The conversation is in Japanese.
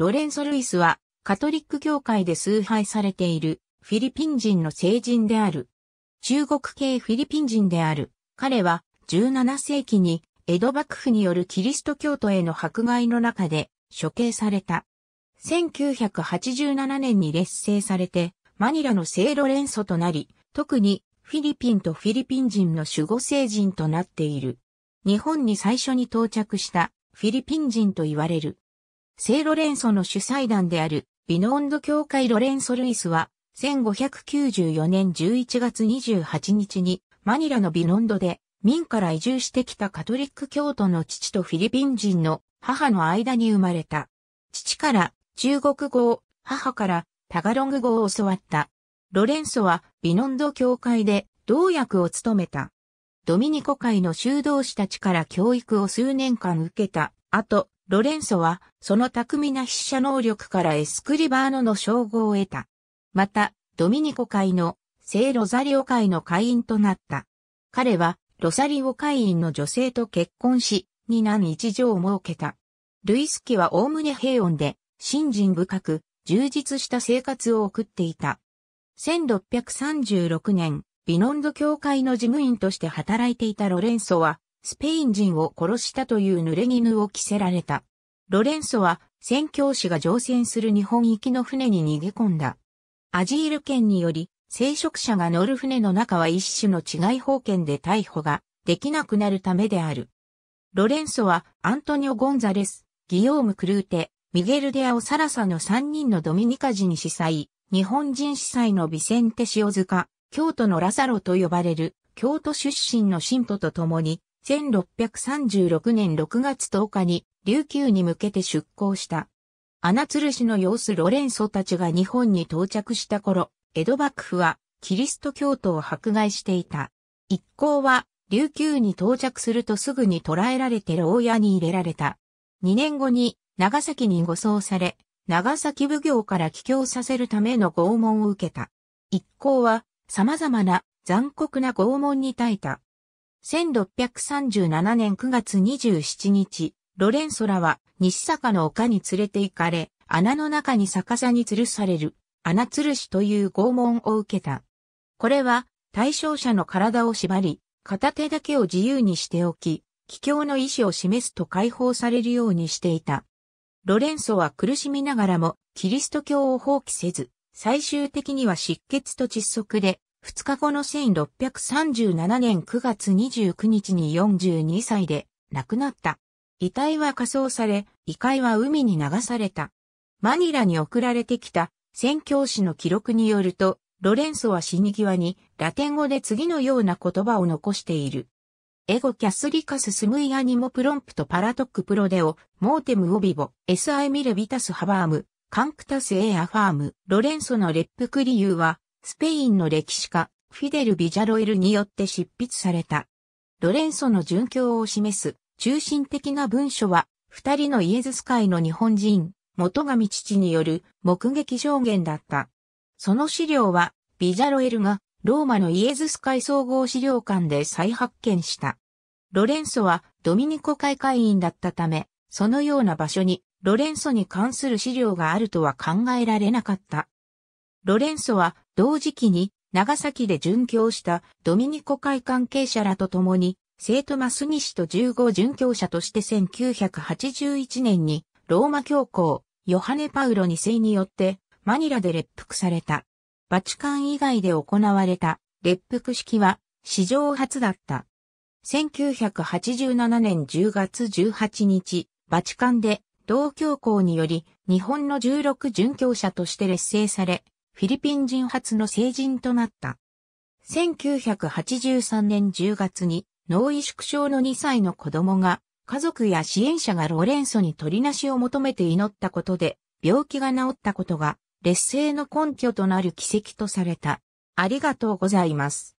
ロレンソ・ルイスは、カトリック教会で崇拝されている、フィリピン人の聖人である。中国系フィリピン人である。彼は、17世紀に、江戸幕府によるキリスト教徒への迫害の中で、処刑された。1987年に劣勢されて、マニラの聖ロレンソとなり、特にフィリピンとフィリピン人の守護聖人となっている。日本に最初に到着したフィリピン人と言われる。聖ロレンソの主催団であるビノンド教会ロレンソ・ルイスは、1594年11月28日にマニラのビノンドで民から移住してきたカトリック教徒の父とフィリピン人の母の間に生まれた。父から中国語を、母からタガロング語を教わった。ロレンソはビノンド教会で同役を務めた。ドミニコ会の修道士たちから教育を数年間受けた後、ロレンソは、その巧みな筆者能力からエスクリバーノの称号を得た。また、ドミニコ会の聖ロザリオ会の会員となった。彼は、ロサリオ会員の女性と結婚し、二男一女を設けた。ルイス家はおおむね平穏で、信心深く、充実した生活を送っていた。1636年、ビノンド教会の事務員として働いていたロレンソは、スペイン人を殺したという濡れ衣を着せられた。ロレンソは、宣教師が乗船する日本行きの船に逃げ込んだ。アジール県により、聖職者が乗る船の中は一種の違い方権で逮捕ができなくなるためである。ロレンソはアントニオ・ゴンザレス、ギヨーム・クルーテ、ミゲル・デアオ・サラサの三人のドミニカ人司祭、日本人司祭のビセンテ・塩塚、京都のラサロと呼ばれる京都出身の信徒と共に1636年6月10日に琉球に向けて出港した。穴る氏の様子ロレンソたちが日本に到着した頃、江戸幕府はキリスト教徒を迫害していた。一行は琉球に到着するとすぐに捕らえられて牢屋に入れられた。2年後に長崎に護送され、長崎奉行から帰郷させるための拷問を受けた。一行は様々な残酷な拷問に耐えた。1637年9月27日、ロレンソラは西坂の丘に連れて行かれ、穴の中に逆さに吊るされる、穴吊るしという拷問を受けた。これは、対象者の体を縛り、片手だけを自由にしておき、帰郷の意思を示すと解放されるようにしていた。ロレンソは苦しみながらも、キリスト教を放棄せず、最終的には失血と窒息で2日後の1637年9月29日に42歳で亡くなった。遺体は火葬され、遺骸は海に流された。マニラに送られてきた宣教師の記録によると、ロレンソは死に際にラテン語で次のような言葉を残している。エゴキャスリカススムイアニモプロンプトパラトックプロデオ、モーテムオビボ、エスアイミレビタスハバーム、カンクタスエアファーム、ロレンソの劣服理由は、スペインの歴史家、フィデル・ビジャロエルによって執筆された。ロレンソの殉教を示す中心的な文書は、二人のイエズス会の日本人、元上父による目撃証言だった。その資料は、ビジャロエルがローマのイエズス会総合資料館で再発見した。ロレンソはドミニコ会会員だったため、そのような場所にロレンソに関する資料があるとは考えられなかった。ロレンソは同時期に長崎で殉教したドミニコ会関係者らと共に、聖トマス西と15殉教者として1981年にローマ教皇ヨハネ・パウロ2世によってマニラで列服された。バチカン以外で行われた列服式は史上初だった。1987年10月18日、バチカンで同教皇により日本の16殉教者として列聖され、フィリピン人初の成人となった。1983年10月に脳萎縮症の2歳の子供が家族や支援者がロレンソに取りなしを求めて祈ったことで病気が治ったことが劣勢の根拠となる奇跡とされた。ありがとうございます。